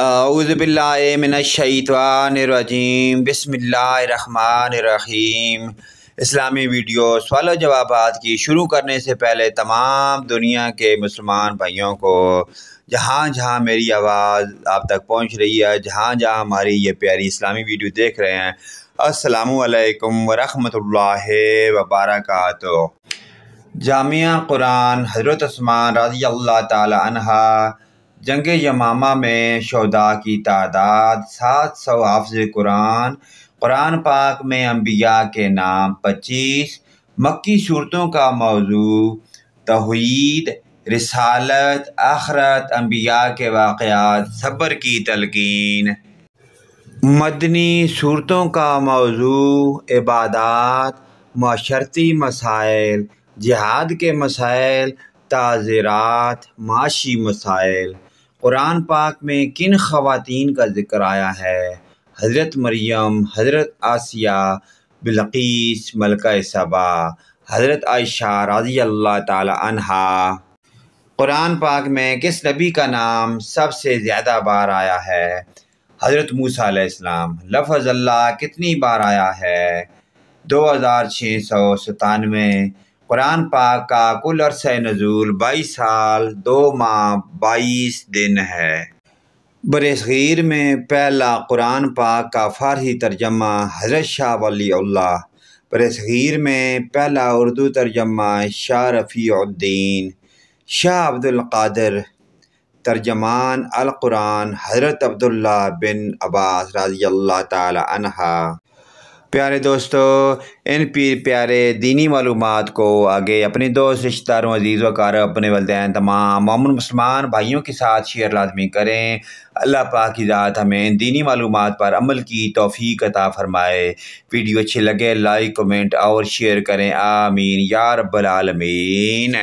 उज़बिल्लाशीम बसमीम इस्लामी वीडियो सवाल जवाब की शुरू करने से पहले तमाम दुनिया के मुसलमान भाइयों को जहाँ जहाँ मेरी आवाज़ आप तक पहुँच रही है जहाँ जहाँ हमारी ये प्यारी इस्लामी वीडियो देख रहे हैं असलकम वरहमतुल्लाह वबरकत जामिया कुरान हज़रतमान रज़ी अल्लाह तहा जंग यमामा में शहदा की तादाद सात सौ हाफ कुरान कुरान पाक में अम्बिया के नाम पच्चीस मक्की सूरतों का मौजू तहीद रसालत आखरत अम्बिया के वाक़ात सब्र की तलकिन मदनी सूरतों का मौजू इबादत माशरती मसाइल जिहाद के मसाइल ताज़रात माशी मसाइल कुरान पाक में किन ख़वातीन का ज़िक्र आया है हज़रत मरियम हज़रत आसिया बिलकीस मलका सबा हज़रत आयशा रज़ी अल्लाह तहा क़ुरान पाक में किस नबी का नाम सबसे ज़्यादा बार आया है हज़रत मूसा इस्लाम लफज अल्लाह कितनी बार आया है दो हज़ार छः सौ सतानवे कुरान पाक का कुल अरसा नजूल बाईस साल दो माह बाईस दिन है बरसीर में पहला कुरान पाक का फ़ारसी तर्जमा हजरत शाह वली बरसीर में पहला उर्दू तर्जमा शाह रफ़ीद्दीन शाह अब्दुल्कर तर्जमान अलकुरान हज़रत अब्दुल्ला बिन अब्बास रज़ी अल्लाह तहा प्यारे दोस्तों इन प्यारे दीनी मालूम को आगे अपने दोस्त रिश्तेदारों अजीज़ वकार अपने वालदे तमाम अमन मुसलमान भाइयों के साथ शेयर लाजमी करें अल्लाह पाक की ज़ात हमें दीनी मालूम पर अमल की तोफ़ी अता फ़रमाए वीडियो अच्छे लगे लाइक कमेंट और शेयर करें आमीन यार रब्बल